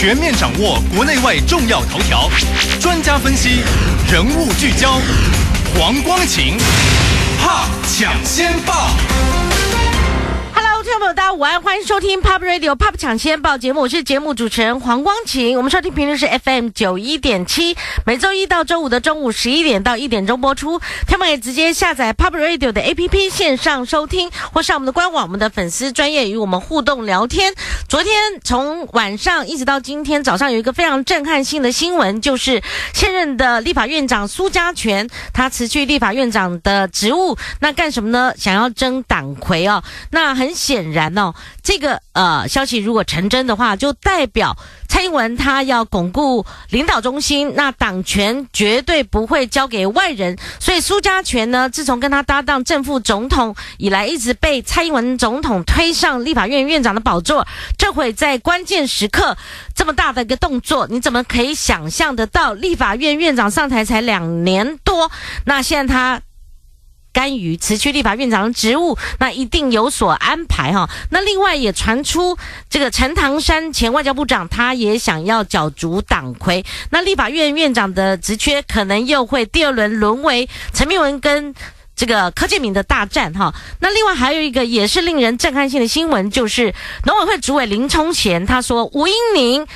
全面掌握国内外重要头条，专家分析，人物聚焦，黄光琴，怕抢先报。朋友大家午安，欢迎收听 Pop Radio Pop 抢先报节目，我是节目主持人黄光晴。我们收听频率是 FM 九一点七，每周一到周五的中午十一点到一点钟播出。他们可以直接下载 Pop Radio 的 APP 线上收听，或上我们的官网，我们的粉丝专业与我们互动聊天。昨天从晚上一直到今天早上，有一个非常震撼性的新闻，就是现任的立法院长苏家全他辞去立法院长的职务，那干什么呢？想要争党魁哦。那很显显然哦，这个呃消息如果成真的话，就代表蔡英文他要巩固领导中心，那党权绝对不会交给外人。所以苏家权呢，自从跟他搭档正副总统以来，一直被蔡英文总统推上立法院院长的宝座。这会在关键时刻这么大的一个动作，你怎么可以想象得到？立法院院长上台才两年多，那现在他。甘于辞去立法院长职务，那一定有所安排哈。那另外也传出这个陈唐山前外交部长，他也想要角逐党魁，那立法院院长的职缺可能又会第二轮沦为陈明文跟这个柯建明的大战哈。那另外还有一个也是令人震撼性的新闻，就是农委会主委林冲贤他说吴英宁。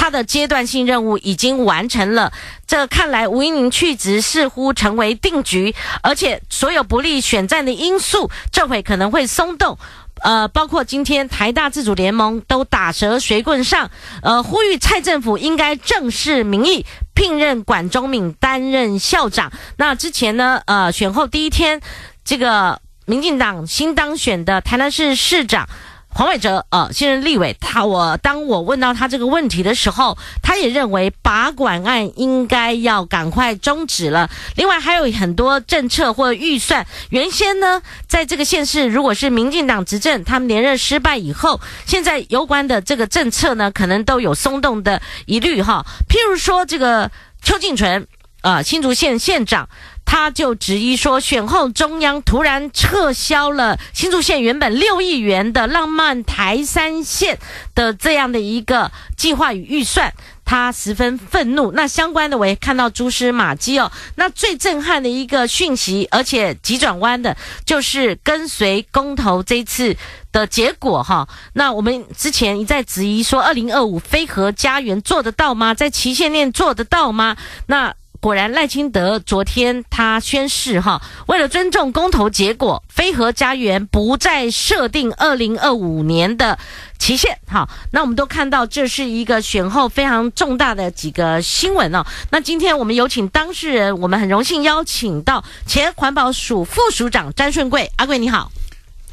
他的阶段性任务已经完成了，这看来吴英宁去职似乎成为定局，而且所有不利选战的因素，这回可能会松动。呃，包括今天台大自主联盟都打折随棍上，呃，呼吁蔡政府应该正式名义聘任管中敏担任校长。那之前呢，呃，选后第一天，这个民进党新当选的台南市市长。黄伟哲啊，现任立委，他我当我问到他这个问题的时候，他也认为把管案应该要赶快终止了。另外还有很多政策或预算，原先呢，在这个县市如果是民进党执政，他们连任失败以后，现在有关的这个政策呢，可能都有松动的疑虑哈。譬如说这个邱靖纯啊，新竹县县长。他就质疑说，选后中央突然撤销了新竹县原本六亿元的浪漫台三线的这样的一个计划与预算，他十分愤怒。那相关的我也看到蛛丝马迹哦。那最震撼的一个讯息，而且急转弯的就是跟随公投这次的结果哈。那我们之前一再质疑说，二零二五飞河家园做得到吗？在旗县县做得到吗？那。果然，赖清德昨天他宣誓哈，为了尊重公投结果，飞和家园不再设定二零二五年的期限。好，那我们都看到这是一个选后非常重大的几个新闻哦。那今天我们有请当事人，我们很荣幸邀请到前环保署副署长詹顺贵，阿贵你好。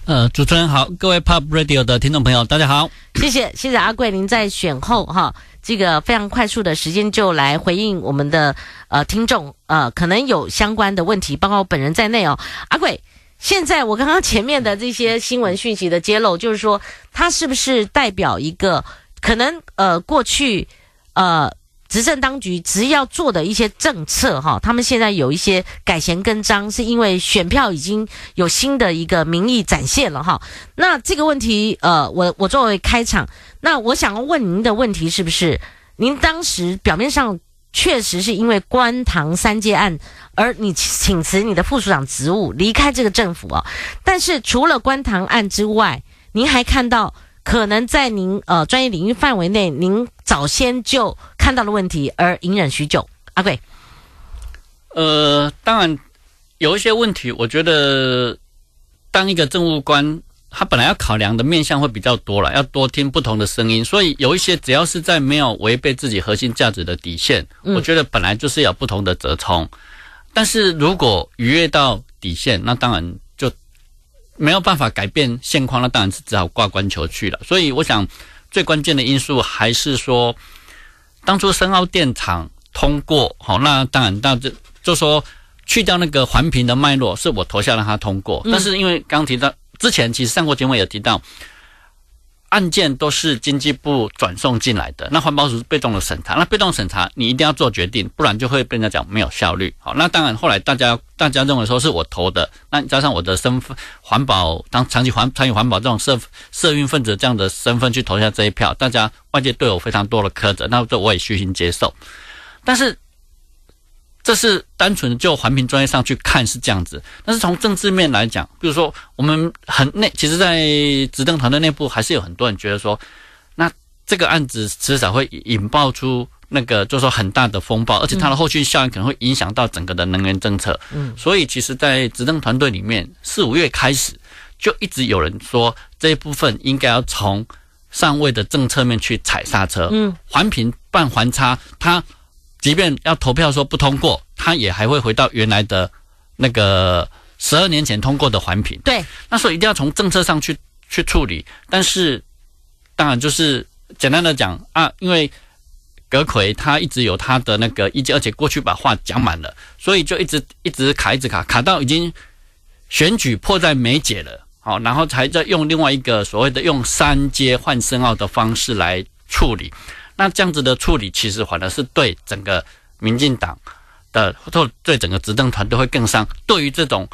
呃，主持人好，各位 Pop Radio 的听众朋友，大家好，谢谢谢谢阿贵，您在选后哈，这个非常快速的时间就来回应我们的呃听众呃，可能有相关的问题，包括我本人在内哦，阿贵，现在我刚刚前面的这些新闻讯息的揭露，就是说他是不是代表一个可能呃过去呃。执政当局只要做的一些政策，哈，他们现在有一些改弦更张，是因为选票已经有新的一个民意展现了，哈。那这个问题，呃，我我作为开场，那我想问您的问题是不是？您当时表面上确实是因为官塘三阶案而你请辞你的副署长职务，离开这个政府啊？但是除了官塘案之外，您还看到可能在您呃专业领域范围内，您早先就。看到了问题而隐忍许久，阿贵。呃，当然有一些问题，我觉得当一个政务官，他本来要考量的面向会比较多了，要多听不同的声音。所以有一些只要是在没有违背自己核心价值的底线，我觉得本来就是要不同的折冲。但是如果逾越到底线，那当然就没有办法改变现况，那当然是只好挂官求去了。所以我想最关键的因素还是说。当初深澳电厂通过，好，那当然，那这就说去掉那个环评的脉络，是我投下让它通过，但是因为刚提到之前，其实上过节目也提到。案件都是经济部转送进来的，那环保署被动的审查，那被动审查你一定要做决定，不然就会被人家讲没有效率。好，那当然后来大家大家认为说是我投的，那加上我的身份环保当长期环参与环保这种社社运分子这样的身份去投下这一票，大家外界对我非常多的苛责，那这我也虚心接受，但是。这是单纯就环评专业上去看是这样子，但是从政治面来讲，比如说我们很内，其实，在执政团队内部还是有很多人觉得说，那这个案子迟早会引爆出那个，就说很大的风暴，而且它的后续效应可能会影响到整个的能源政策。嗯，所以其实，在执政团队里面，四五月开始就一直有人说这一部分应该要从上位的政策面去踩刹车。嗯，环评办环差，它。即便要投票说不通过，他也还会回到原来的那个十二年前通过的环评。对，那所以一定要从政策上去去处理。但是，当然就是简单的讲啊，因为葛奎他一直有他的那个意见，而且过去把话讲满了，所以就一直一直卡一直卡，卡到已经选举迫在眉睫了。好，然后才在用另外一个所谓的用三阶换声奥的方式来处理。那这样子的处理，其实反而是对整个民进党的，或对整个执政团队会更伤。对于这种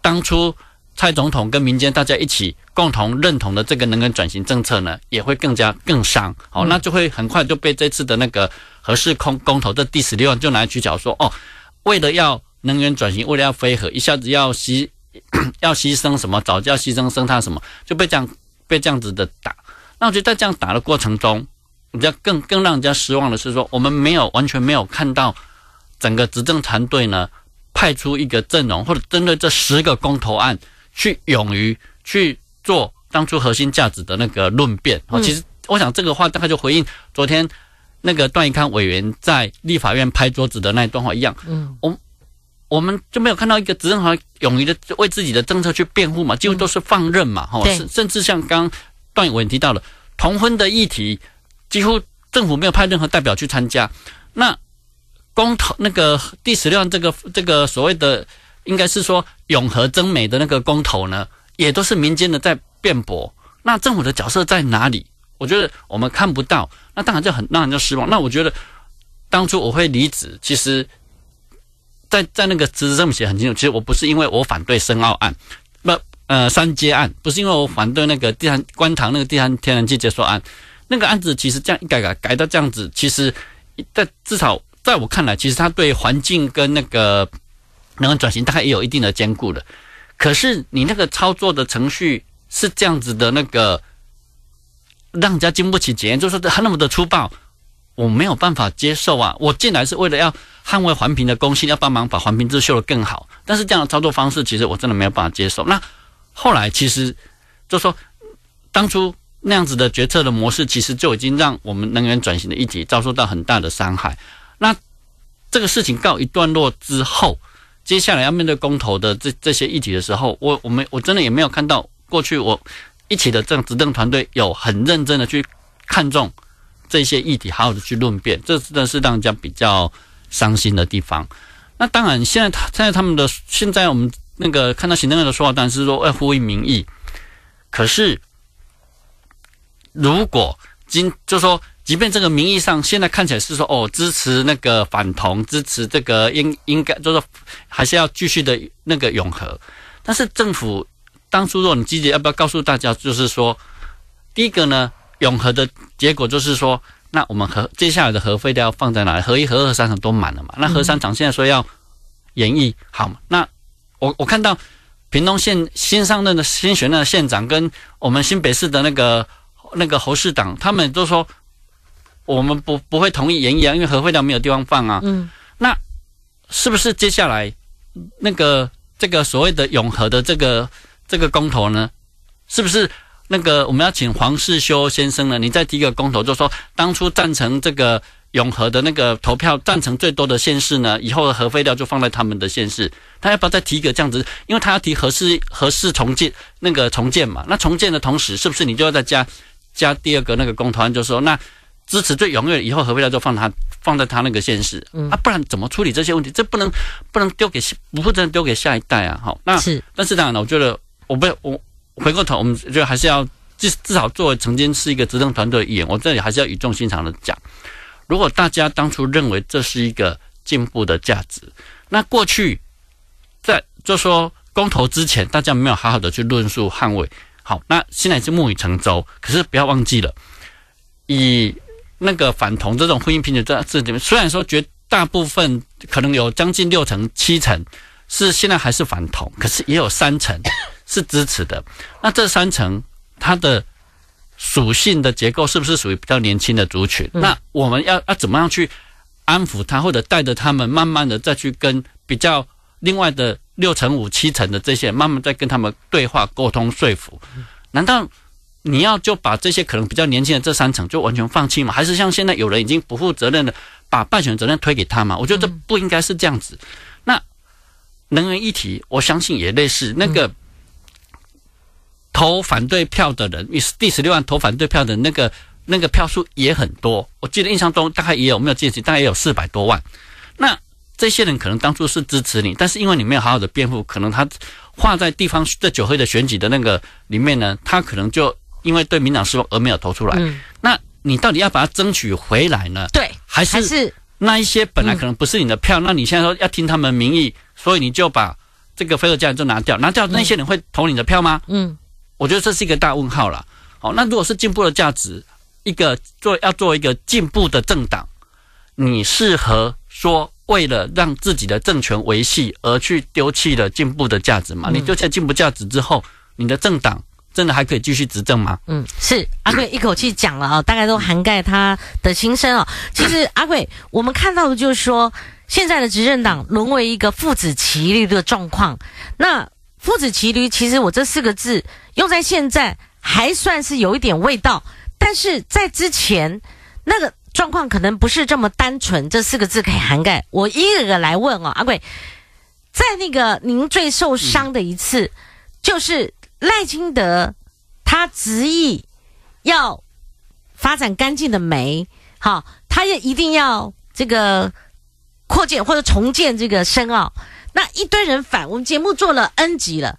当初蔡总统跟民间大家一起共同认同的这个能源转型政策呢，也会更加更伤。好，那就会很快就被这次的那个何世空公投的第十六案就拿来取巧说，哦，为了要能源转型，为了要飞核，一下子要牺要牺牲什么，早就要牺牲生态什么，就被这样被这样子的打。那我觉得在这样打的过程中。知道更更让人家失望的是，说我们没有完全没有看到整个执政团队呢派出一个阵容，或者针对这十个公投案去勇于去做当初核心价值的那个论辩。哦，其实我想这个话大概就回应昨天那个段宜康委员在立法院拍桌子的那一段话一样。嗯，我我们就没有看到一个执政团勇于的为自己的政策去辩护嘛，几乎都是放任嘛。哈，甚甚至像刚段委文提到的同婚的议题。几乎政府没有派任何代表去参加，那公投那个第十六案，这个这个所谓的应该是说永和真美的那个公投呢，也都是民间的在辩驳，那政府的角色在哪里？我觉得我们看不到，那当然就很让人就失望。那我觉得当初我会离职，其实，在在那个辞职上面写很清楚，其实我不是因为我反对深澳案，不呃三阶案，不是因为我反对那个地三观塘那个地三天然气接收案。那个案子其实这样一改改改到这样子，其实，在至少在我看来，其实他对环境跟那个能源转型大概也有一定的兼顾的。可是你那个操作的程序是这样子的那个，让人家经不起检验，就是他那么的粗暴，我没有办法接受啊！我进来是为了要捍卫环评的公信，要帮忙把环评制度修的更好。但是这样的操作方式，其实我真的没有办法接受。那后来其实就说当初。那样子的决策的模式，其实就已经让我们能源转型的议题遭受到很大的伤害。那这个事情告一段落之后，接下来要面对公投的这这些议题的时候，我我们我真的也没有看到过去我一起的这执政团队有很认真的去看重这些议题，好好的去论辩，这真的是让人家比较伤心的地方。那当然，现在他现在他们的现在我们那个看到行政院的说话然是说，要呼应民意，可是。如果今就说，即便这个名义上现在看起来是说哦，支持那个反同，支持这个应应该就是说，还是要继续的那个永和，但是政府当初若你积极要不要告诉大家，就是说，第一个呢，永和的结果就是说，那我们核接下来的核废料要放在哪里？核一、核二、三厂都满了嘛？那核三厂现在说要延役，好嘛？那我我看到屏东县新上任的新选任县长跟我们新北市的那个。那个侯市长，他们就说，我们不不会同意延啊，因为核废料没有地方放啊。嗯，那是不是接下来那个这个所谓的永和的这个这个公投呢？是不是那个我们要请黄世修先生呢？你再提一个公投，就说当初赞成这个永和的那个投票赞成最多的县市呢，以后的核废料就放在他们的县市。他要不要再提一个这样子？因为他要提核事核事重建那个重建嘛。那重建的同时，是不是你就要再加？加第二个那个公投案，就说那支持最踊跃，以后何不就放他放在他那个现实啊？不然怎么处理这些问题？这不能不能丢给不不能丢给下一代啊！好，那是，但是当然了，我觉得我不我回过头，我们觉得还是要至至少作为曾经是一个执政团队一员，我这里还是要语重心长的讲，如果大家当初认为这是一个进步的价值，那过去在就说公投之前，大家没有好好的去论述捍卫。好，那现在是木已成舟。可是不要忘记了，以那个反同这种婚姻平等这这里面，虽然说绝大部分可能有将近六成七成是现在还是反同，可是也有三成是支持的。那这三成它的属性的结构是不是属于比较年轻的族群？那我们要要怎么样去安抚他，或者带着他们慢慢的再去跟比较另外的？六成五七成的这些，慢慢在跟他们对话沟通说服。难道你要就把这些可能比较年轻的这三层就完全放弃吗？还是像现在有人已经不负责任的把败选责任推给他嘛？我觉得这不应该是这样子。那能源议题，我相信也类似，那个投反对票的人，是第十六万投反对票的那个那个票数也很多。我记得印象中大概也有没有记起，大概也有四百多万。那这些人可能当初是支持你，但是因为你没有好好的辩护，可能他画在地方这九会的选举的那个里面呢，他可能就因为对民党失望而没有投出来。那你到底要把它争取回来呢？对，还是那一些本来可能不是你的票，那你现在说要听他们民意，所以你就把这个菲乐价值就拿掉，拿掉那些人会投你的票吗？嗯，我觉得这是一个大问号了。好，那如果是进步的价值，一个做要做一个进步的政党，你适合说？为了让自己的政权维系而去丢弃了进步的价值嘛？你丢弃进步价值之后，你的政党真的还可以继续执政吗？嗯，是阿贵一口气讲了啊，大概都涵盖他的心声啊。其实阿贵，我们看到的就是说，现在的执政党沦为一个父子骑驴的状况。那父子骑驴，其实我这四个字用在现在还算是有一点味道，但是在之前那个。状况可能不是这么单纯，这四个字可以涵盖。我一个个来问哦，阿贵，在那个您最受伤的一次，就是赖清德他执意要发展干净的煤，好，他也一定要这个扩建或者重建这个深澳，那一堆人反，我们节目做了 N 集了，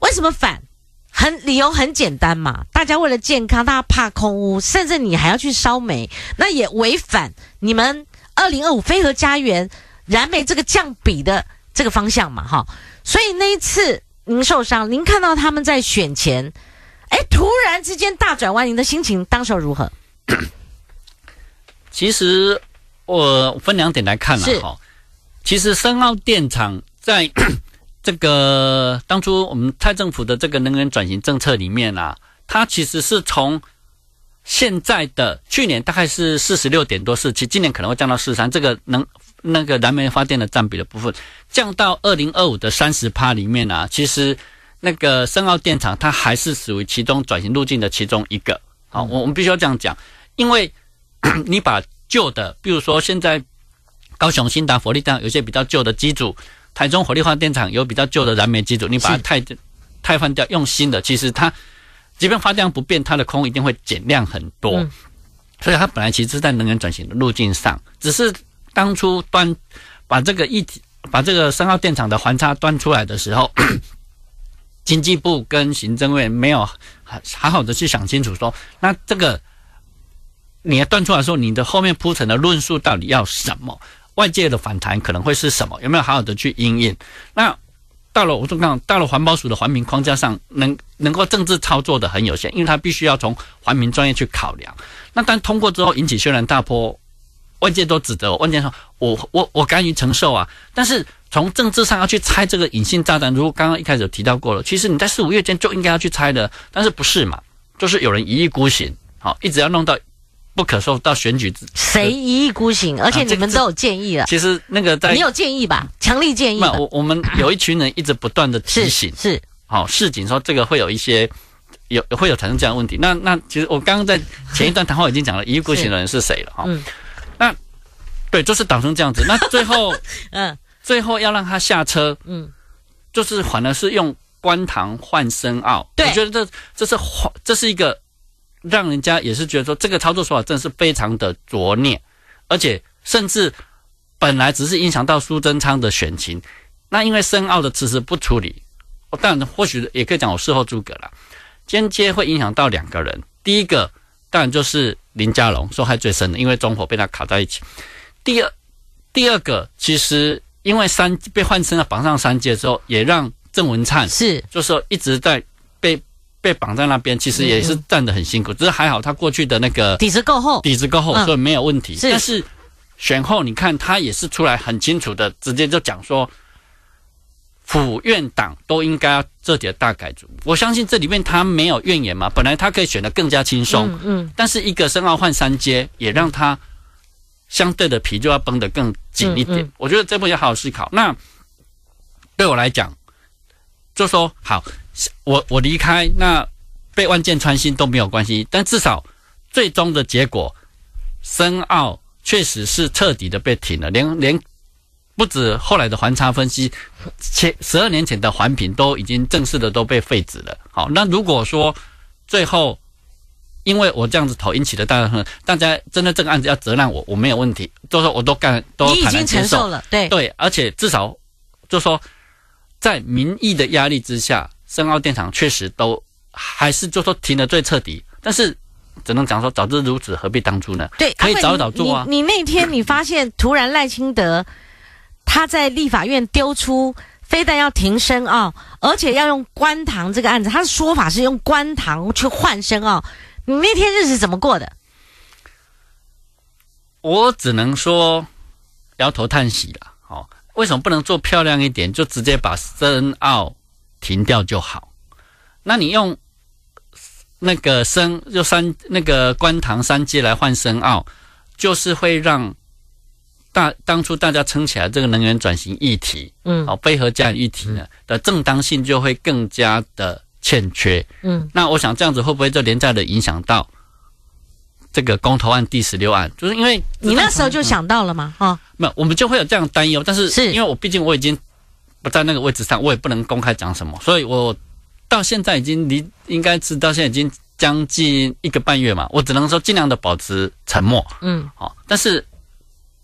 为什么反？很理由很简单嘛，大家为了健康，大家怕空污，甚至你还要去烧煤，那也违反你们二零二五飞核家园燃煤这个降比的这个方向嘛，哈。所以那一次您受伤，您看到他们在选前，哎，突然之间大转弯，您的心情当时如何？其实我分两点来看了哈，其实深澳电厂在。这个当初我们蔡政府的这个能源转型政策里面啊，它其实是从现在的去年大概是四十六点多四，其今年可能会降到四三。这个能那个燃煤发电的占比的部分降到二零二五的三十趴里面啊，其实那个深澳电厂它还是属于其中转型路径的其中一个。好，我我们必须要这样讲，因为 你把旧的，比如说现在高雄新达佛利站有些比较旧的机组。台中火力发电厂有比较旧的燃煤机组，你把它汰汰换掉，用新的，其实它即便发电量不变，它的空一定会减量很多。所以它本来其实，在能源转型的路径上，只是当初端把这个一把这个三号电厂的环差端出来的时候，经济部跟行政院没有好好好的去想清楚，说那这个你要断出来说，你的后面铺陈的论述到底要什么？外界的反弹可能会是什么？有没有好好的去应应？那到了我就看到了环保署的环评框架上，能能够政治操作的很有限，因为他必须要从环评专业去考量。那但通过之后引起轩然大波，外界都指责，我，外界说我我我甘于承受啊。但是从政治上要去拆这个隐性炸弹，如果刚刚一开始提到过了，其实你在四五月间就应该要去拆的，但是不是嘛？就是有人一意孤行，好一直要弄到。不可受到选举谁一意孤行？而且你们都有建议了。其实那个在你有建议吧，强力建议。那我我们有一群人一直不断的提醒，是好市警说这个会有一些有会有产生这样问题。那那其实我刚刚在前一段谈话已经讲了一意孤行的人是谁了哈。嗯。那对，就是导成这样子。那最后 嗯，最后要让他下车嗯，就是反而是用官塘换申奥。对，我觉得这这是这是一个。让人家也是觉得说这个操作手法真是非常的拙劣，而且甚至本来只是影响到苏贞昌的选情，那因为深奥的迟迟不处理，我当然或许也可以讲我事后诸葛了，间接会影响到两个人，第一个当然就是林佳龙受害最深的，因为中火被他卡在一起；第二，第二个其实因为三被换成了绑上三阶之后，也让郑文灿是就是说一直在。被绑在那边，其实也是站得很辛苦。只是还好，他过去的那个底子够厚，底子够厚，所以没有问题。但是选后，你看他也是出来很清楚的，直接就讲说，府院党都应该要底点大改组。我相信这里面他没有怨言嘛，本来他可以选的更加轻松。嗯，但是一个申奥换三阶，也让他相对的皮就要绷得更紧一点。我觉得这部分要思考。那对我来讲。就说好，我我离开，那被万箭穿心都没有关系。但至少最终的结果，申奥确实是彻底的被停了。连连不止后来的环差分析，前十二年前的环评都已经正式的都被废止了。好，那如果说最后因为我这样子投引起的，大家大家真的这个案子要责难我，我没有问题，就说我都干都坦然接受了。对对，而且至少就说。在民意的压力之下，深澳电厂确实都还是就说停的最彻底，但是只能讲说，早知如此，何必当初呢？对，可以早早做啊。你那天你发现突然赖清德他在立法院丢出，非但要停深啊，而且要用关塘这个案子，他的说法是用关塘去换深啊。你那天日子怎么过的？我只能说摇头叹息了。好。为什么不能做漂亮一点，就直接把深奥停掉就好？那你用那个深就三那个观塘三期来换深奥，就是会让大当初大家撑起来这个能源转型议题，嗯，哦，配合这样议题呢的正当性就会更加的欠缺，嗯，那我想这样子会不会就连带的影响到？这个公投案第十六案，就是因为你那时候就想到了嘛，哈。没有，我们就会有这样担忧，但是是因为我毕竟我已经不在那个位置上，我也不能公开讲什么，所以我到现在已经离应该知到现在已经将近一个半月嘛，我只能说尽量的保持沉默，嗯，好。但是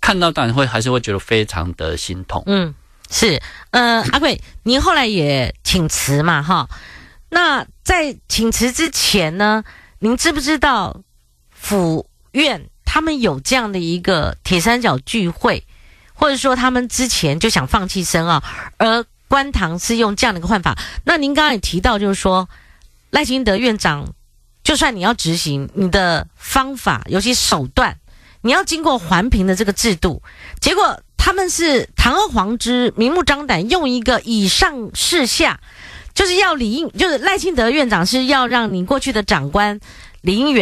看到当然会还是会觉得非常的心痛，嗯，是，呃，阿贵，您后来也请辞嘛，哈。那在请辞之前呢，您知不知道？府院他们有这样的一个铁三角聚会，或者说他们之前就想放弃生啊，而官塘是用这样的一个换法。那您刚刚也提到，就是说赖清德院长，就算你要执行你的方法，尤其手段，你要经过环评的这个制度，结果他们是堂而皇之、明目张胆，用一个以上示下，就是要李应，就是赖清德院长是要让你过去的长官李应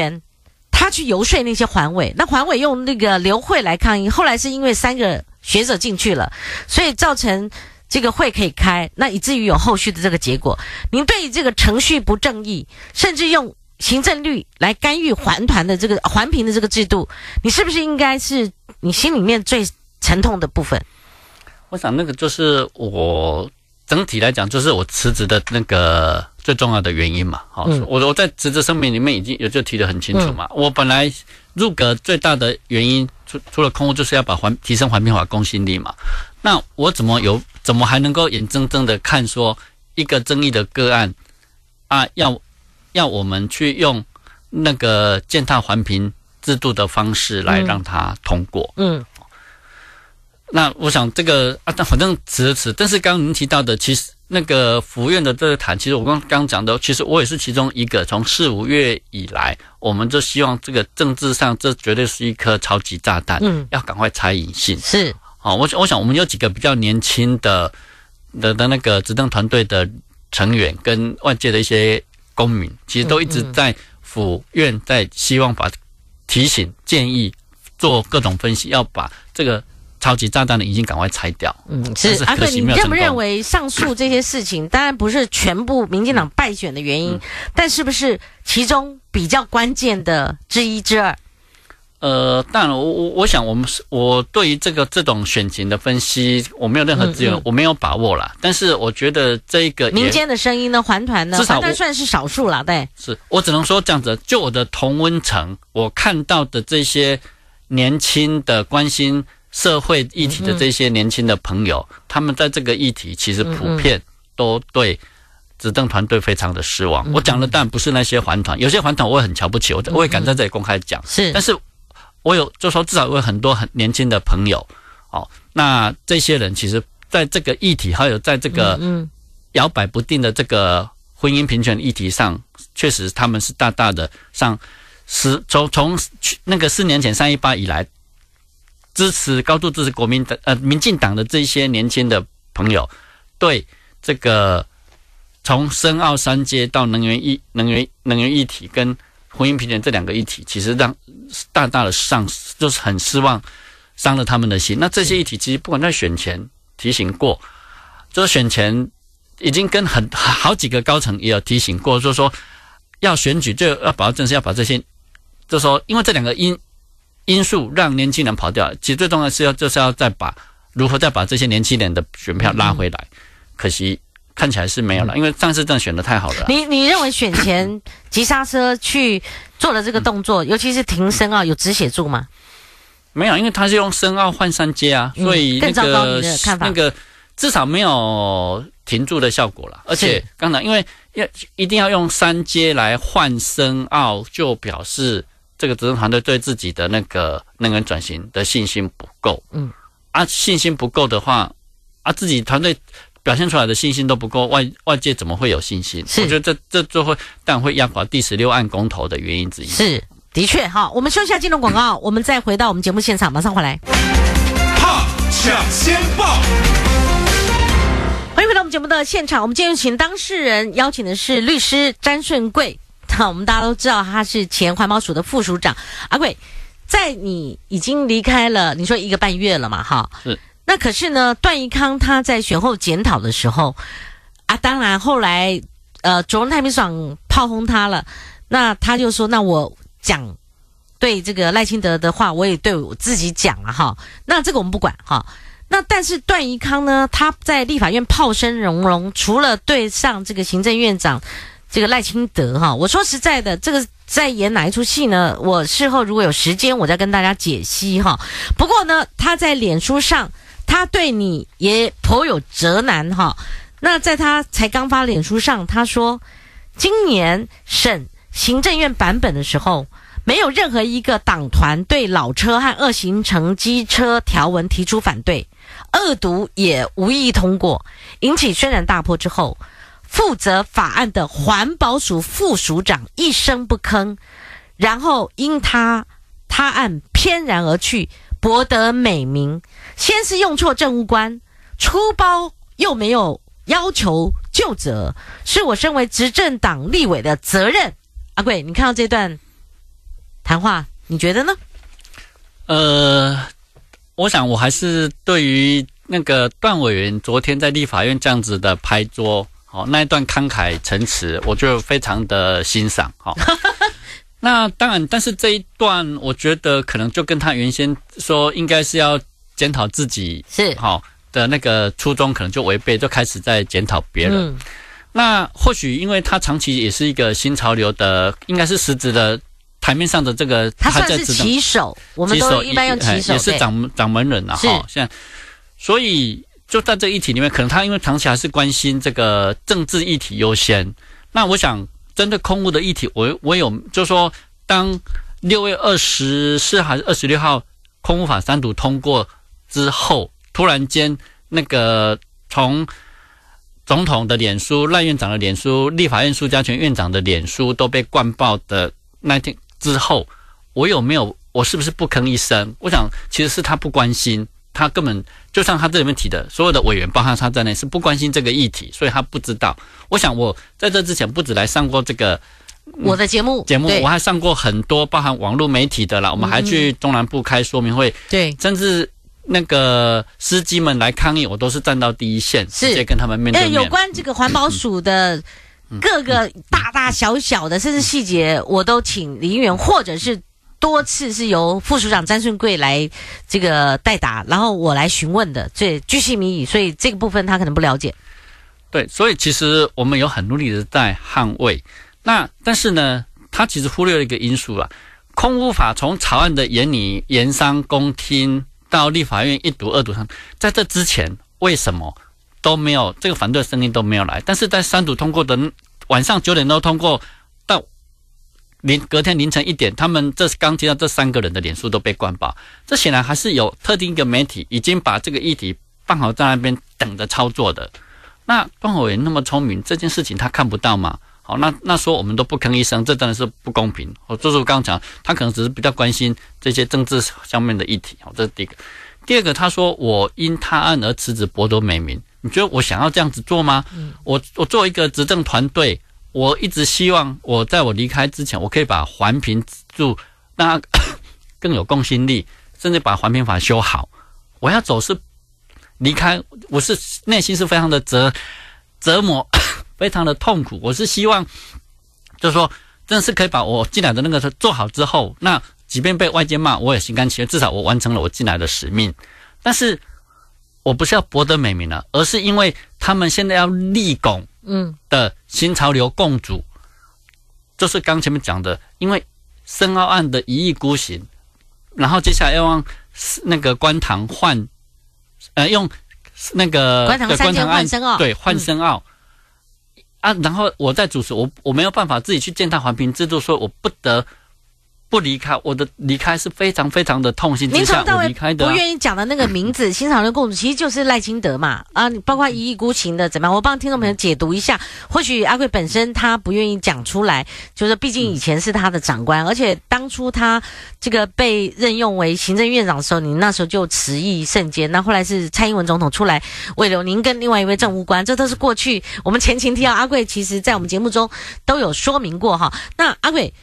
他去游说那些环委，那环委用那个刘慧来抗议。后来是因为三个学者进去了，所以造成这个会可以开，那以至于有后续的这个结果。您对这个程序不正义，甚至用行政律来干预环团的这个环评的这个制度，你是不是应该是你心里面最沉痛的部分？我想那个就是我整体来讲，就是我辞职的那个。最重要的原因嘛，好，我我在辞职声明里面已经有就提得很清楚嘛。我本来入阁最大的原因，除除了空屋，就是要把环提升环评法公信力嘛。那我怎么有怎么还能够眼睁睁的看说一个争议的个案啊，要要我们去用那个践踏环评制度的方式来让它通过？嗯，那我想这个啊，但反正辞迟，但是刚您提到的，其实。那个府院的这个谈，其实我刚刚讲的，其实我也是其中一个。从四五月以来，我们就希望这个政治上，这绝对是一颗超级炸弹，嗯，要赶快拆隐性。是，啊，我我想，我们有几个比较年轻的的的那个执政团队的成员，跟外界的一些公民，其实都一直在府院，在希望把提醒、建议、做各种分析，要把这个。超级炸弹的已经赶快拆掉。嗯，是阿克，你认不认为上述这些事情，当然不是全部民进党败选的原因，但是不是其中比较关键的之一之二？呃，当然，我我我想，我们我对于这个这种选情的分析，我没有任何自由，我没有把握啦。但是我觉得这一个民间的声音呢，还团呢，至少算是少数啦。对。是我只能说这样子，就我的同温层，我看到的这些年轻的关心。社会议题的这些年轻的朋友，他们在这个议题其实普遍都对紫邓团队非常的失望。我讲的当然不是那些还团，有些还团我也很瞧不起，我我也敢在这里公开讲。是，但是我有就说至少有很多很年轻的朋友，哦，那这些人其实在这个议题还有在这个摇摆不定的这个婚姻平权议题上，确实他们是大大的上十从从去那个四年前三一八以来。支持高度支持国民党呃民进党的这些年轻的朋友，对这个从深奥三阶到能源一能源能源一体跟婚姻平权这两个议题，其实让大大的伤就是很失望，伤了他们的心。那这些议题其实不管在选前提醒过，就是选前已经跟很好几个高层也有提醒过，就说要选举就要把证是要把这些，就说因为这两个因。因素让年轻人跑掉，其实最重要是要就是要再把如何再把这些年轻人的选票拉回来，可惜看起来是没有了，因为上次样选的太好了。你你认为选前 急刹车去做的这个动作，尤其是停升啊，有止血柱吗？没有，因为他是用升奥换三阶啊，所以那个那个至少没有停住的效果了。而且刚才因为要一定要用三阶来换升奥，就表示。这个执政团队对自己的那个那个转型的信心不够，嗯啊，信心不够的话，啊，自己团队表现出来的信心都不够，外外界怎么会有信心？我觉得这这就会但会压垮第十六案公投的原因之一。是的确哈，我们休下金融广告，我们再回到我们节目现场，马上回来。怕抢先报，欢迎回到我们节目的现场，我们今天请当事人邀请的是律师詹顺贵。我们大家都知道他是前环保署的副署长阿贵，在你已经离开了，你说一个半月了嘛，哈，是。那可是呢，段宜康他在选后检讨的时候啊，当然后来呃，卓荣泰秘书长炮轰他了，那他就说，那我讲对这个赖清德的话，我也对我自己讲了哈。那这个我们不管哈。那但是段宜康呢，他在立法院炮声隆隆，除了对上这个行政院长。这个赖清德哈，我说实在的，这个在演哪一出戏呢？我事后如果有时间，我再跟大家解析哈。不过呢，他在脸书上，他对你也颇有责难哈。那在他才刚发脸书上，他说，今年省行政院版本的时候，没有任何一个党团对老车和二行程机车条文提出反对，恶毒也无意通过，引起轩然大波之后。负责法案的环保署副署长一声不吭，然后因他他案翩然而去，博得美名。先是用错政务官，出包又没有要求就责，是我身为执政党立委的责任。阿贵，你看到这段谈话，你觉得呢？呃，我想我还是对于那个段委员昨天在立法院这样子的拍桌。哦，那一段慷慨陈词，我就非常的欣赏。哈，那当然，但是这一段，我觉得可能就跟他原先说应该是要检讨自己是好，的那个初衷可能就违背，就开始在检讨别人。那或许因为他长期也是一个新潮流的，应该是实质的台面上的这个，他算是旗手，我们都一般用旗手，也是掌掌门人了哈。现在，所以。就在这议题里面，可能他因为长期还是关心这个政治议题优先。那我想针对空屋的议题，我我有就说，当六月二十四还是二十六号空屋法三读通过之后，突然间那个从总统的脸书、赖院长的脸书、立法院苏家全院长的脸书都被灌爆的那天之后，我有没有我是不是不吭一声？我想其实是他不关心。他根本就像他这里面提的，所有的委员，包含他在内，是不关心这个议题，所以他不知道。我想，我在这之前不止来上过这个我的节目节目，我还上过很多包含网络媒体的啦。我们还去中南部开说明会，对，甚至那个司机们来抗议，我都是站到第一线，直接跟他们面对。有关这个环保署的各个大大小小的，甚至细节，我都请林远或者是。多次是由副署长张顺贵来这个代答，然后我来询问的，所以居心明矣。所以这个部分他可能不了解。对，所以其实我们有很努力的在捍卫。那但是呢，他其实忽略了一个因素了。空屋法从草案的严拟、严商公听到立法院一读、二读上，在这之前为什么都没有这个反对声音都没有来？但是在三读通过的晚上九点多通过。临隔天凌晨一点，他们这是刚接到这三个人的脸书都被关爆，这显然还是有特定一个媒体已经把这个议题办好在那边等着操作的。那段伟那么聪明，这件事情他看不到吗？好，那那说我们都不吭一声，这真的是不公平。我就是我刚讲，他可能只是比较关心这些政治上面的议题。好，这是第一个。第二个，他说我因他案而辞职，剥夺美名。你觉得我想要这样子做吗？我我做一个执政团队。我一直希望，我在我离开之前，我可以把环评让那 更有公信力，甚至把环评法修好。我要走是离开，我是内心是非常的折折磨，非常的痛苦。我是希望，就是说，真的是可以把我进来的那个做好之后，那即便被外界骂，我也心甘情愿，至少我完成了我进来的使命。但是，我不是要博得美名了，而是因为他们现在要立功。嗯的新潮流共主，就是刚前面讲的，因为深奥案的一意孤行，然后接下来要用那个观塘换，呃，用那个观塘关塘换深对，换深奥，啊，然后我在主持，我我没有办法自己去践踏环评制度，所以我不得。不离开，我的离开是非常非常的痛心。您明朝大为不愿意讲的那个名字，新 朝的公主其实就是赖清德嘛啊，包括一意孤行的怎么样？我帮听众朋友解读一下，或许阿贵本身他不愿意讲出来，就是毕竟以前是他的长官，而且当初他这个被任用为行政院长的时候，您那时候就迟疑瞬间，那后来是蔡英文总统出来为了您，跟另外一位政务官，这都是过去我们前情提要。阿贵其实，在我们节目中都有说明过哈，那阿贵。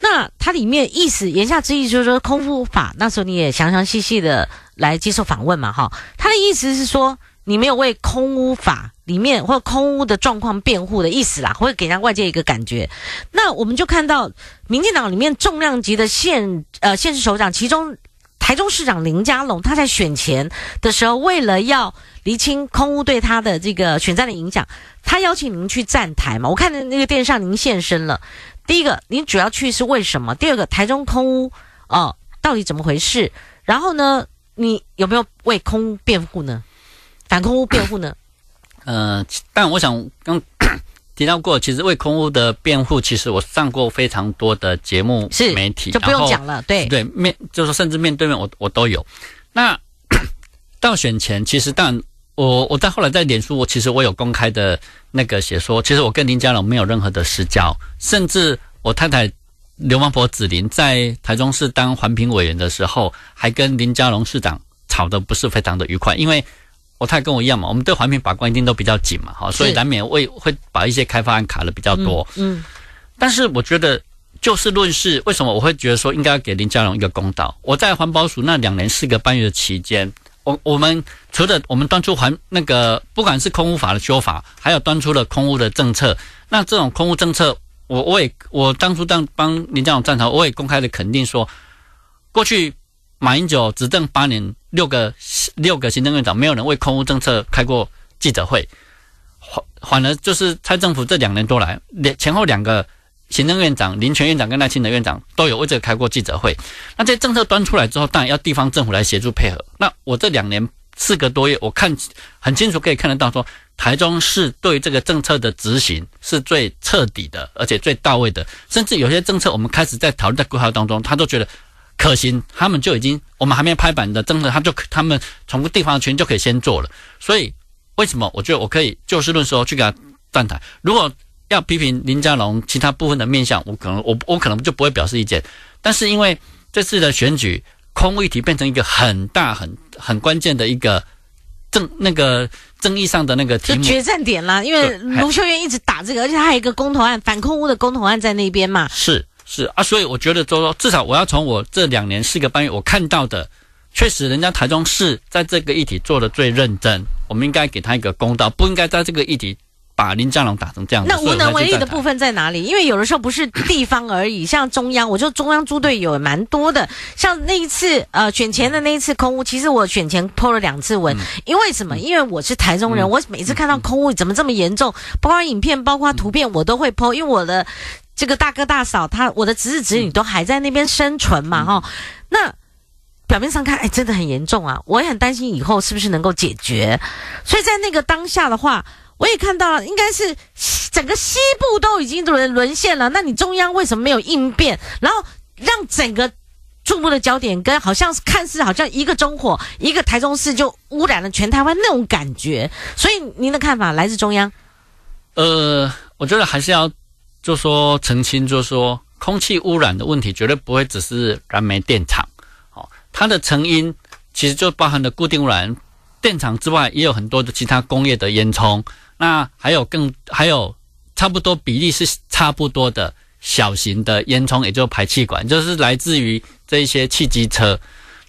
那它里面意思言下之意就是说空屋法那时候你也详详细细的来接受访问嘛哈，他的意思是说你没有为空屋法里面或空屋的状况辩护的意思啦，会给人家外界一个感觉。那我们就看到民进党里面重量级的县呃县市首长，其中台中市长林佳龙他在选前的时候，为了要厘清空屋对他的这个选战的影响，他邀请您去站台嘛，我看的那个电视上您现身了。第一个，你主要去是为什么？第二个，台中空屋哦，到底怎么回事？然后呢，你有没有为空屋辩护呢？反空屋辩护呢？嗯，但我想刚提到过，其实为空屋的辩护，其实我上过非常多的节目、是媒体，就不用讲了。对对，面就是甚至面对面，我我都有。那 到选前，其实但我我在后来在脸书，我其实我有公开的那个写说，其实我跟林家龙没有任何的私交，甚至我太太流氓婆子林在台中市当环评委员的时候，还跟林家龙市长吵得不是非常的愉快，因为我太太跟我一样嘛，我们对环评把关一定都比较紧嘛，哈，所以难免会会把一些开发案卡的比较多，嗯，但是我觉得就事论事，为什么我会觉得说应该要给林佳荣一个公道？我在环保署那两年四个半月期间。我们除了我们端出还那个，不管是空屋法的说法，还有端出了空屋的政策。那这种空屋政策，我我也我当初当帮林总统站台，我也公开的肯定说，过去马英九执政八年六个六个行政院长，没有人为空屋政策开过记者会，反反而就是蔡政府这两年多来，前后两个。行政院长林权院长跟赖清德院长都有为这个开过记者会。那这政策端出来之后，当然要地方政府来协助配合。那我这两年四个多月，我看很清楚，可以看得到说，台中市对这个政策的执行是最彻底的，而且最到位的。甚至有些政策，我们开始在讨论、在规划当中，他都觉得可行，他们就已经我们还没拍板的政策，他就他们从地方权就可以先做了。所以，为什么我觉得我可以就事论说去给他断台？如果要批评林佳龙其他部分的面相，我可能我我可能就不会表示意见。但是因为这次的选举空位议题变成一个很大很很关键的一个争那个争议上的那个就决战点啦。因为卢秀燕一直打这个，而且他还有一个公投案反空屋的公投案在那边嘛。是是啊，所以我觉得说，至少我要从我这两年四个半月我看到的，确实人家台中市在这个议题做的最认真，我们应该给他一个公道，不应该在这个议题。把林佳龙打成这样，那无能为力的部分在哪里？因为有的时候不是地方而已，像中央，我就中央猪队有蛮多的。像那一次，呃，选前的那一次空屋，其实我选前剖了两次文，因为什么？因为我是台中人，我每次看到空屋怎么这么严重，包括影片、包括图片，我都会剖，因为我的这个大哥大嫂，他我的侄子侄女都还在那边生存嘛，哈。那表面上看，哎，真的很严重啊，我也很担心以后是不是能够解决。所以在那个当下的话。我也看到了，应该是整个西部都已经沦沦陷了。那你中央为什么没有应变？然后让整个注目的焦点跟好像是看似好像一个中火，一个台中市就污染了全台湾那种感觉。所以您的看法来自中央？呃，我觉得还是要就说澄清，就说空气污染的问题绝对不会只是燃煤电厂，好，它的成因其实就包含了固定污染电厂之外，也有很多的其他工业的烟囱。那还有更还有差不多比例是差不多的小型的烟囱，也就排气管，就是来自于这一些汽机车。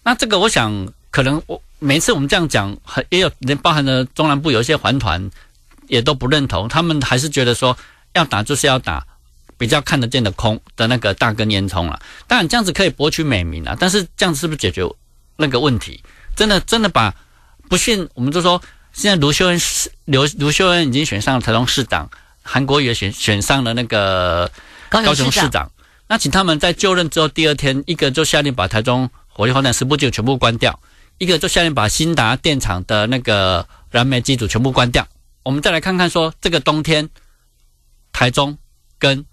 那这个我想可能我每次我们这样讲，也有连包含的中南部有一些环团也都不认同，他们还是觉得说要打就是要打比较看得见的空的那个大根烟囱了。当然这样子可以博取美名啊，但是这样子是不是解决那个问题？真的真的把不信我们就说。现在卢秀恩、刘卢秀恩已经选上了台中市长，韩国瑜也选选上了那个高雄市长。那请他们在就任之后第二天，一个就下令把台中火力发电十部九全部关掉，一个就下令把新达电厂的那个燃煤机组全部关掉。我们再来看看说，这个冬天台中跟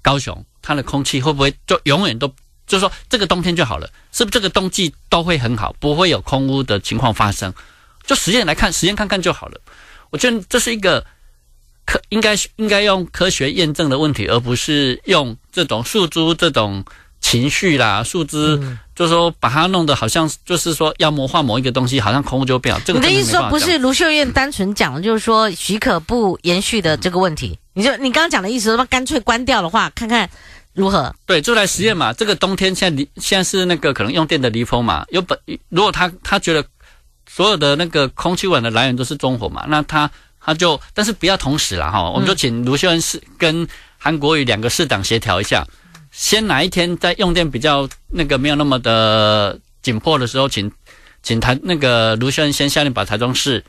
高雄它的空气会不会就永远都就是说这个冬天就好了？是不是这个冬季都会很好，不会有空污的情况发生？就实验来看，实验看看就好了。我觉得这是一个科应该应该用科学验证的问题，而不是用这种数字、这种情绪啦，数字就是说把它弄得好像就是说要魔化某一个东西，好像空就这个你的意思说不是卢秀燕单纯讲，就是说许可不延续的这个问题？你就你刚刚讲的意思，那干脆关掉的话，看看如何？对，就来实验嘛。这个冬天现在离现在是那个可能用电的离峰嘛，有本如果他他觉得。所有的那个空气源的来源都是中火嘛，那他他就，但是不要同时了哈，我们就请卢秀恩市跟韩国瑜两个市长协调一下，先哪一天在用电比较那个没有那么的紧迫的时候，请请台那个卢秀恩先下令把台中市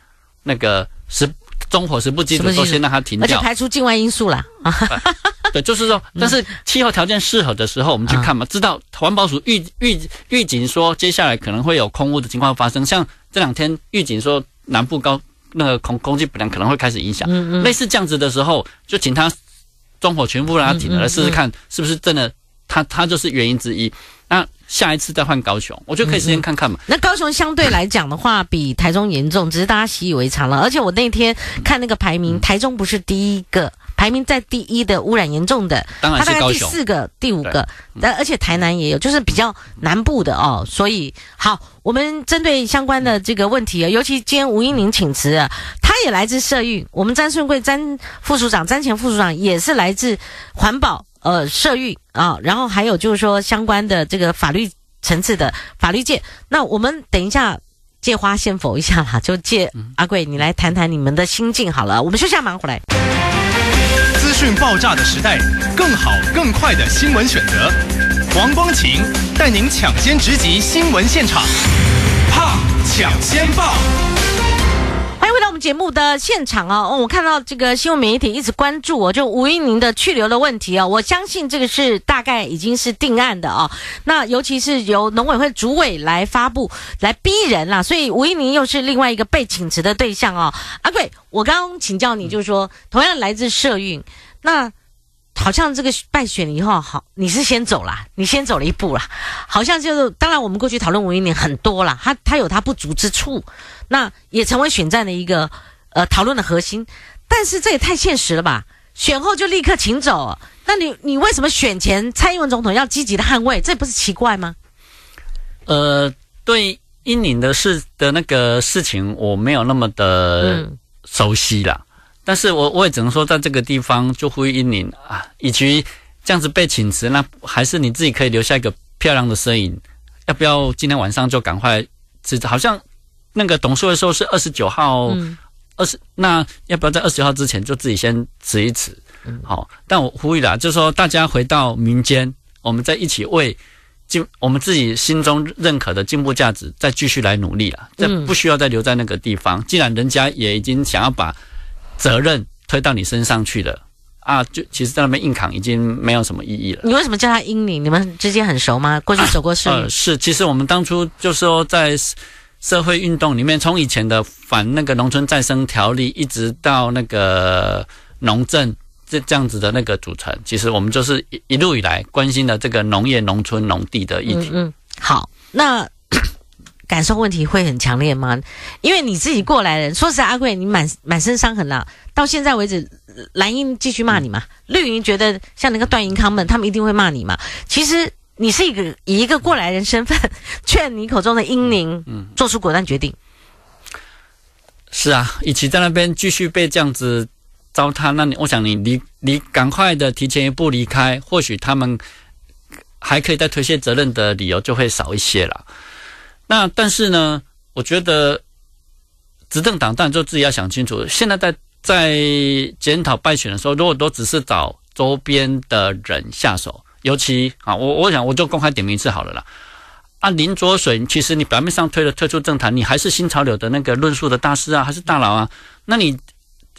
那个是中火是不基础都先让它停掉，而且排除境外因素了啊。对，就是说，但是气候条件适合的时候，我们去看嘛。知道环保署预预预警说，接下来可能会有空污的情况发生。像这两天预警说，南部高那个空空气不良可能会开始影响。嗯嗯类似这样子的时候，就请他装火全部让他停了，试试看是不是真的。他他就是原因之一。那下一次再换高雄，我觉得可以先看看嘛。那高雄相对来讲的话，比台中严重，只是大家习以为常了。而且我那天看那个排名，台中不是第一个。排名在第一的污染严重的，它在第四个、第五个，而且台南也有，就是比较南部的哦。所以，好，我们针对相关的这个问题，尤其今天吴英玲请辞，他也来自社运。我们张顺贵、张副署长、张前副署长也是来自环保呃社运啊。然后还有就是说相关的这个法律层次的法律界。那我们等一下借花献佛一下啦，就借阿贵你来谈谈你们的心境好了。我们休息下忙回来。资讯爆炸的时代，更好更快的新闻选择。黄光琴带您抢先直击新闻现场，胖抢先报。我们节目的现场哦我看到这个新闻媒体一直关注，我就吴一宁的去留的问题哦，我相信这个是大概已经是定案的啊。那尤其是由农委会主委来发布来逼人啦，所以吴一宁又是另外一个被请辞的对象啊。阿贵，我刚刚请教你，就是说，同样来自社运，那。好像这个败选以后，好，你是先走了，你先走了一步了，好像就是当然，我们过去讨论吴英年很多了，他他有他不足之处，那也成为选战的一个呃讨论的核心，但是这也太现实了吧？选后就立刻请走，那你你为什么选前蔡英文总统要积极的捍卫？这不是奇怪吗？呃，对英年的事的那个事情，我没有那么的熟悉了。但是我我也只能说，在这个地方就呼吁你啊，以及这样子被请辞，那还是你自己可以留下一个漂亮的身影。要不要今天晚上就赶快辞？好像那个董事会说是二十九号，二十那要不要在二十号之前就自己先辞一辞？好，但我呼吁啦，就说大家回到民间，我们再一起为进我们自己心中认可的进步价值，再继续来努力了。这不需要再留在那个地方，既然人家也已经想要把。责任推到你身上去了啊！就其实，在那边硬扛已经没有什么意义了。你为什么叫他英明？你们之间很熟吗？过去走过世？嗯，是。其实我们当初就说，在社会运动里面，从以前的反那个农村再生条例，一直到那个农政这这样子的那个组成，其实我们就是一一路以来关心的这个农业农村农地的议题。嗯，好，那。感受问题会很强烈吗？因为你自己过来人，说实在，阿贵，你满满身伤痕啊，到现在为止，蓝英继续骂你嘛？绿云觉得像那个段云康们，他们一定会骂你嘛？其实你是一个以一个过来人身份，劝你口中的英嗯，做出果断决定。是啊，与其在那边继续被这样子糟蹋，那你我想你你你赶快的提前一步离开，或许他们还可以再推卸责任的理由就会少一些了。那但是呢，我觉得执政党当然就自己要想清楚。现在在在检讨败选的时候，如果都只是找周边的人下手，尤其啊，我我想我就公开点名次好了啦。啊，林卓水，其实你表面上推了退出政坛，你还是新潮流的那个论述的大师啊，还是大佬啊。那你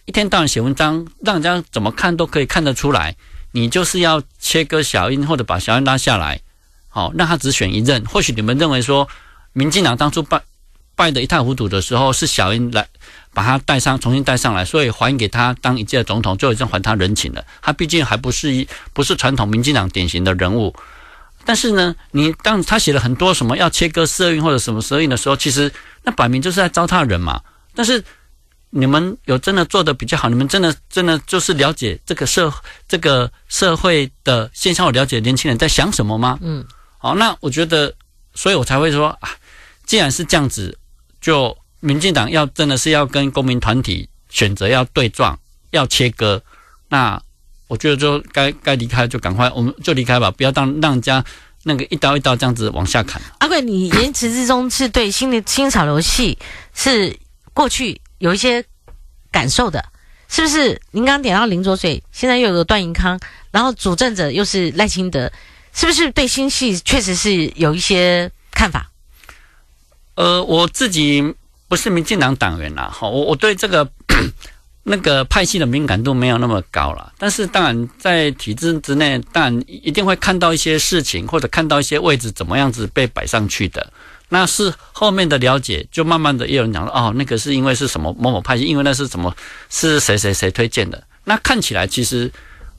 一天到晚写文章，让人家怎么看都可以看得出来，你就是要切割小英，或者把小英拉下来，好，让他只选一任。或许你们认为说。民进党当初败败得一塌糊涂的时候，是小英来把他带上，重新带上来，所以还给他当一届总统，就已经还他人情了。他毕竟还不是一不是传统民进党典型的人物。但是呢，你当他写了很多什么要切割社运或者什么社运的时候，其实那摆明就是在糟蹋人嘛。但是你们有真的做的比较好，你们真的真的就是了解这个社这个社会的现象，了解年轻人在想什么吗？嗯。好，那我觉得，所以我才会说啊。既然是这样子，就民进党要真的是要跟公民团体选择要对撞、要切割，那我觉得就该该离开就赶快，我们就离开吧，不要让让家那个一刀一刀这样子往下砍。阿贵，你言辞之中是对新的新潮流戏是过去有一些感受的，是不是？您刚刚点到林卓水，现在又有段银康，然后主政者又是赖清德，是不是对新戏确实是有一些看法？呃，我自己不是民进党党员啦，哈，我我对这个 那个派系的敏感度没有那么高了。但是，当然在体制之内，当然一定会看到一些事情，或者看到一些位置怎么样子被摆上去的，那是后面的了解，就慢慢的也有人讲了，哦，那个是因为是什么某某派系，因为那是什么是谁谁谁推荐的。那看起来，其实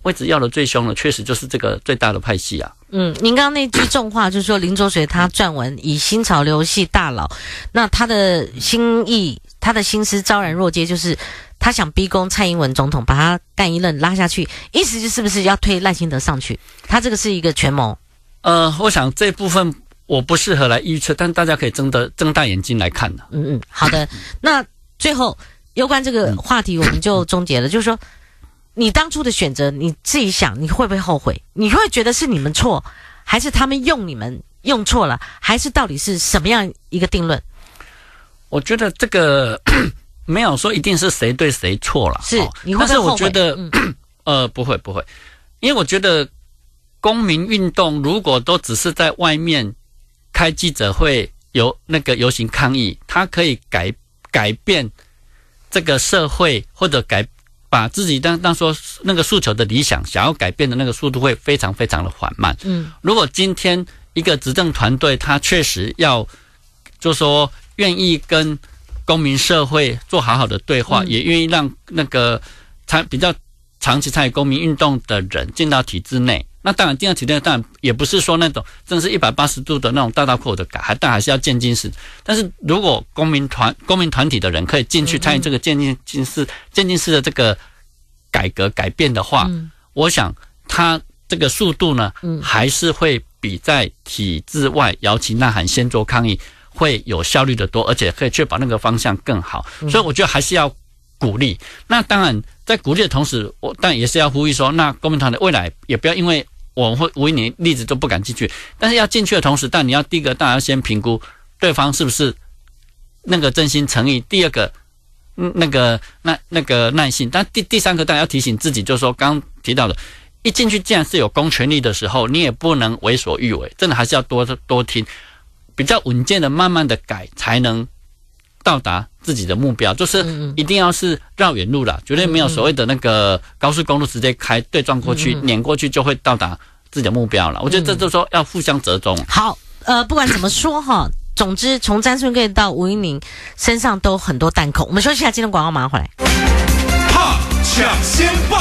位置要的最凶的，确实就是这个最大的派系啊。嗯，您刚刚那句重话就是说林卓水他撰文以新潮流系大佬，那他的心意、他的心思昭然若揭，就是他想逼宫蔡英文总统，把他干一任拉下去，意思就是不是要推赖清德上去？他这个是一个权谋。呃，我想这部分我不适合来预测，但大家可以睁得睁大眼睛来看的。嗯嗯，好的。那最后有关这个话题，我们就终结了，就是说。你当初的选择，你自己想，你会不会后悔？你会觉得是你们错，还是他们用你们用错了？还是到底是什么样一个定论？我觉得这个 没有说一定是谁对谁错了，是，但是我觉得，呃，不会不会，因为我觉得公民运动如果都只是在外面开记者会、游那个游行抗议，它可以改改变这个社会或者改。把自己当当说那个诉求的理想，想要改变的那个速度会非常非常的缓慢。嗯，如果今天一个执政团队他确实要，就说愿意跟公民社会做好好的对话，也愿意让那个参比较长期参与公民运动的人进到体制内。那当然，第二体制当然也不是说那种真是一百八十度的那种大刀阔斧的改，还但还是要渐进式。但是如果公民团、公民团体的人可以进去参与这个渐进式、渐进式的这个改革改变的话，我想他这个速度呢，还是会比在体制外摇旗呐喊、先做抗议会有效率的多，而且可以确保那个方向更好。所以我觉得还是要鼓励。那当然，在鼓励的同时，我但也是要呼吁说，那公民团的未来也不要因为我会为你例子都不敢进去，但是要进去的同时，但你要第一个，当然要先评估对方是不是那个真心诚意；第二个，那个那那个耐心；但第第三个，当然要提醒自己，就是说刚提到的，一进去既然是有公权力的时候，你也不能为所欲为，真的还是要多多听，比较稳健的，慢慢的改才能。到达自己的目标，就是一定要是绕远路了，绝对没有所谓的那个高速公路直接开对撞过去、碾过去就会到达自己的目标了。我觉得这就说要互相折中。好，呃，不管怎么说哈，总之从张顺贵到吴英明身上都很多弹孔。我们休息一下，今天广告马上回来。怕抢先报，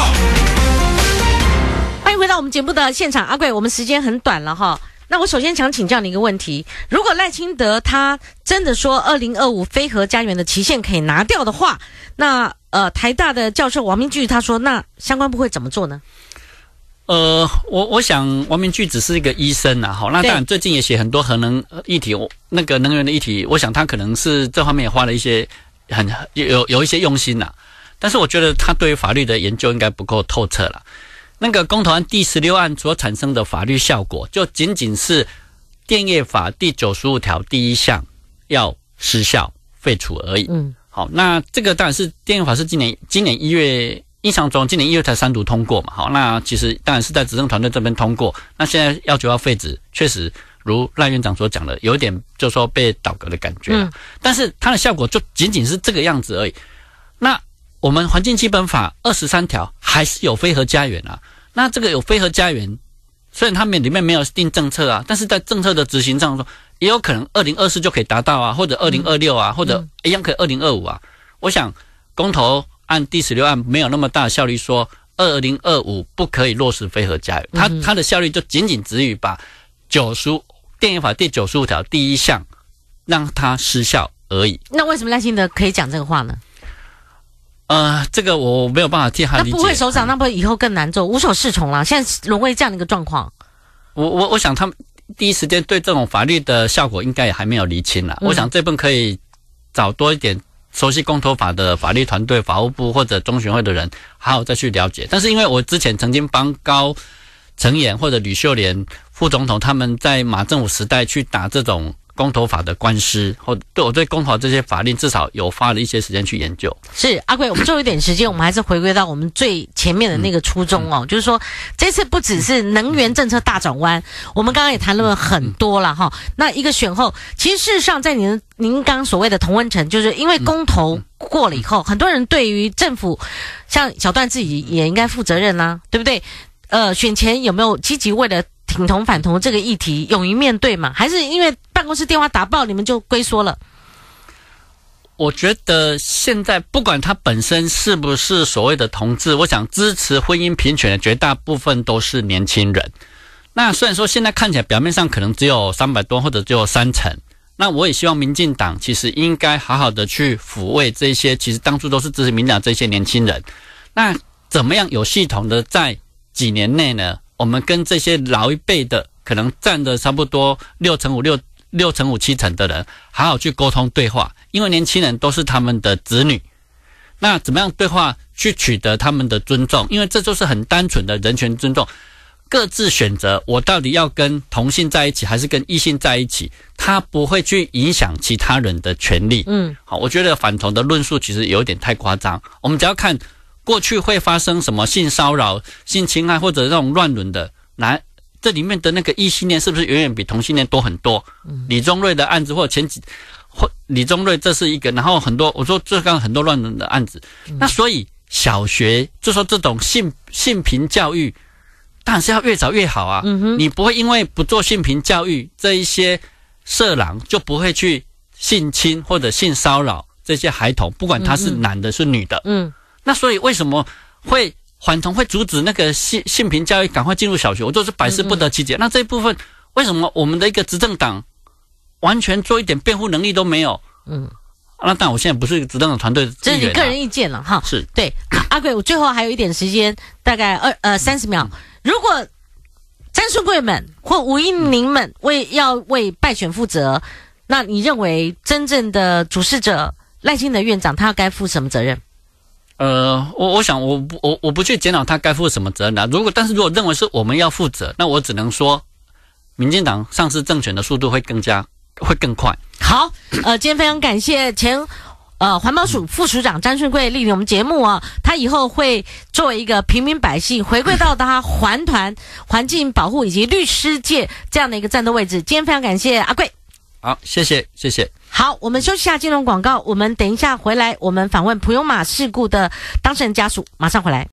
欢迎回到我们节目的现场，阿贵，我们时间很短了哈。那我首先想请教你一个问题：如果赖清德他真的说二零二五非核家园的期限可以拿掉的话，那呃，台大的教授王明聚他说，那相关部会怎么做呢？呃，我我想王明聚只是一个医生呐，好，那当然最近也写很多核能议题，那个能源的议题，我想他可能是这方面也花了一些很有有一些用心呐，但是我觉得他对于法律的研究应该不够透彻了。那个公投案第十六案所产生的法律效果，就仅仅是电业法第九十五条第一项要失效废除而已。嗯，好，那这个当然是电业法是今年今年一月印象中，今年一月才三读通过嘛。好，那其实当然是在执政团队这边通过。那现在要求要废止，确实如赖院长所讲的，有点就说被倒戈的感觉。嗯，但是它的效果就仅仅是这个样子而已。那我们环境基本法二十三条还是有非核家园啊。那这个有非核家园，虽然他们里面没有定政策啊，但是在政策的执行上说，也有可能二零二四就可以达到啊，或者二零二六啊，或者一样可以二零二五啊。我想，公投按第十六案没有那么大的效率，说二零二五不可以落实非核家园，它它的效率就仅仅止于把九十五《电影法》第九十五条第一项让它失效而已。那为什么赖清德可以讲这个话呢？呃，这个我没有办法替他。那不会首长，那不以后更难做，无所适从了。现在沦为这样的一个状况。我我我想，他们第一时间对这种法律的效果，应该也还没有厘清了。我想这份可以找多一点熟悉公投法的法律团队、法务部或者中选会的人，好好再去了解。但是因为我之前曾经帮高、陈彦或者吕秀莲副总统他们在马政府时代去打这种。公投法的官司，或对我对公投这些法令，至少有花了一些时间去研究。是阿贵，我们最后一点时间，我们还是回归到我们最前面的那个初衷哦，就是说这次不只是能源政策大转弯，我们刚刚也谈论了很多了哈。那一个选后，其实事实上在您您刚所谓的童文晨，就是因为公投过了以后，很多人对于政府，像小段自己也应该负责任啦，对不对？呃，选前有没有积极为了？挺同反同这个议题，勇于面对嘛？还是因为办公室电话打爆，你们就龟缩了？我觉得现在不管他本身是不是所谓的同志，我想支持婚姻平权的绝大部分都是年轻人。那虽然说现在看起来表面上可能只有三百多或者只有三成，那我也希望民进党其实应该好好的去抚慰这些其实当初都是支持民进党这些年轻人。那怎么样有系统的在几年内呢？我们跟这些老一辈的，可能占的差不多六成五六、六成五七成的人，好好去沟通对话，因为年轻人都是他们的子女。那怎么样对话去取得他们的尊重？因为这就是很单纯的人权尊重，各自选择我到底要跟同性在一起，还是跟异性在一起，他不会去影响其他人的权利。嗯，好，我觉得反同的论述其实有点太夸张。我们只要看。过去会发生什么性骚扰、性侵害或者这种乱伦的？男，这里面的那个异性恋是不是远远比同性恋多很多？嗯，李宗瑞的案子或前几，或李宗瑞这是一个，然后很多我说这刚很多乱伦的案子。那所以小学就说这种性性平教育，但是要越早越好啊。嗯你不会因为不做性平教育这一些色狼就不会去性侵或者性骚扰这些孩童，不管他是男的是女的。嗯。那所以为什么会缓冲会阻止那个性性平教育赶快进入小学？我就是百思不得其解。那这一部分为什么我们的一个执政党完全做一点辩护能力都没有？嗯，那但我现在不是一个执政党团队，这是你个人意见了哈。是对 阿贵，我最后还有一点时间，大概二呃三十秒。如果詹淑贵们或吴应宁们为要为败选负责，那你认为真正的主事者赖清德院长他该负什么责任？呃，我我想，我不，我我不去检讨他该负什么责任的。如果，但是如果认为是我们要负责，那我只能说，民进党丧失政权的速度会更加，会更快。好，呃，今天非常感谢前，呃，环保署副署长张顺贵莅临我们节目啊。他以后会作为一个平民百姓，回归到他环团、环境保护以及律师界这样的一个战斗位置。今天非常感谢阿贵。好，谢谢，谢谢。好，我们休息下金融广告。我们等一下回来，我们访问普悠马事故的当事人家属，马上回来。